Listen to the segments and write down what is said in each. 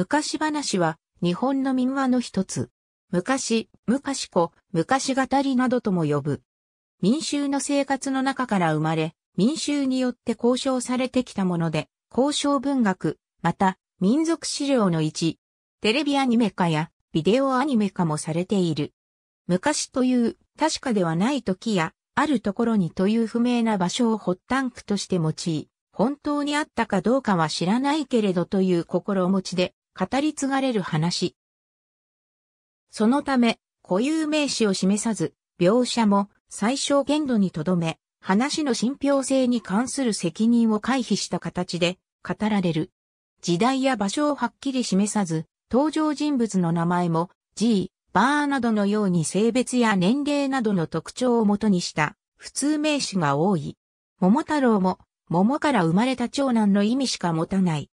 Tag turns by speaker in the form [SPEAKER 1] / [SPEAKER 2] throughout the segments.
[SPEAKER 1] 昔話は日本の民話の一つ。昔、昔子、昔語りなどとも呼ぶ。民衆の生活の中から生まれ、民衆によって交渉されてきたもので、交渉文学、また民族資料の一。テレビアニメ化やビデオアニメ化もされている。昔という確かではない時や、あるところにという不明な場所を発端区として用い、本当にあったかどうかは知らないけれどという心持ちで、語り継がれる話。そのため、固有名詞を示さず、描写も最小限度にとどめ、話の信憑性に関する責任を回避した形で語られる。時代や場所をはっきり示さず、登場人物の名前も G、バーなどのように性別や年齢などの特徴をもとにした普通名詞が多い。桃太郎も桃から生まれた長男の意味しか持たない。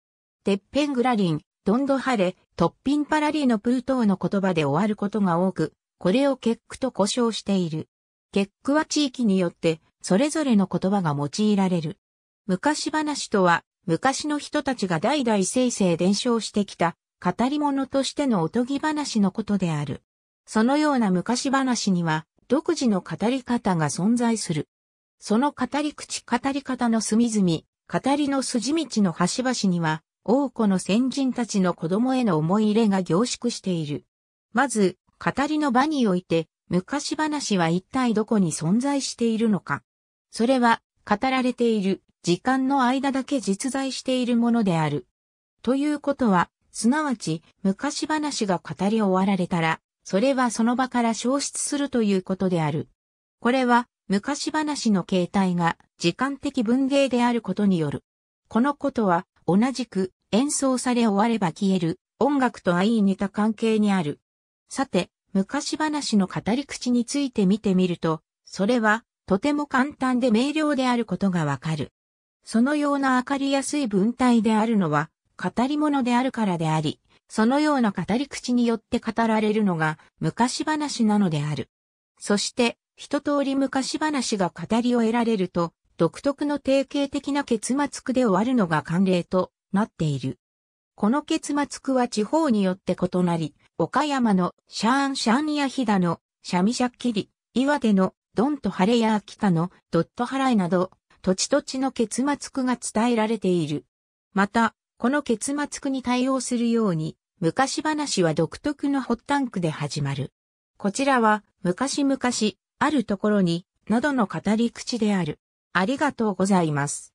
[SPEAKER 1] てっぺんグラリン、どんどはれ、トッピンパラリーのプー等の言葉で終わることが多く、これを結句と呼称している。結句は地域によって、それぞれの言葉が用いられる。昔話とは、昔の人たちが代々生成伝承してきた、語り物としてのおとぎ話のことである。そのような昔話には、独自の語り方が存在する。その語り口語り方の隅々、語りの筋道の端々には、多くの先人たちの子供への思い入れが凝縮している。まず、語りの場において、昔話は一体どこに存在しているのか。それは、語られている時間の間だけ実在しているものである。ということは、すなわち、昔話が語り終わられたら、それはその場から消失するということである。これは、昔話の形態が時間的文芸であることによる。このことは、同じく演奏され終われば消える音楽と相似た関係にある。さて、昔話の語り口について見てみると、それはとても簡単で明瞭であることがわかる。そのような明かりやすい文体であるのは語り物であるからであり、そのような語り口によって語られるのが昔話なのである。そして、一通り昔話が語りを得られると、独特の定型的な結末句で終わるのが慣例となっている。この結末句は地方によって異なり、岡山のシャーンシャンや飛騨のシャミシャッキリ、岩手のドンと晴れや秋田のドット払いなど、土地土地の結末句が伝えられている。また、この結末句に対応するように、昔話は独特の発端句で始まる。こちらは、昔々、あるところに、などの語り口である。ありがとうございます。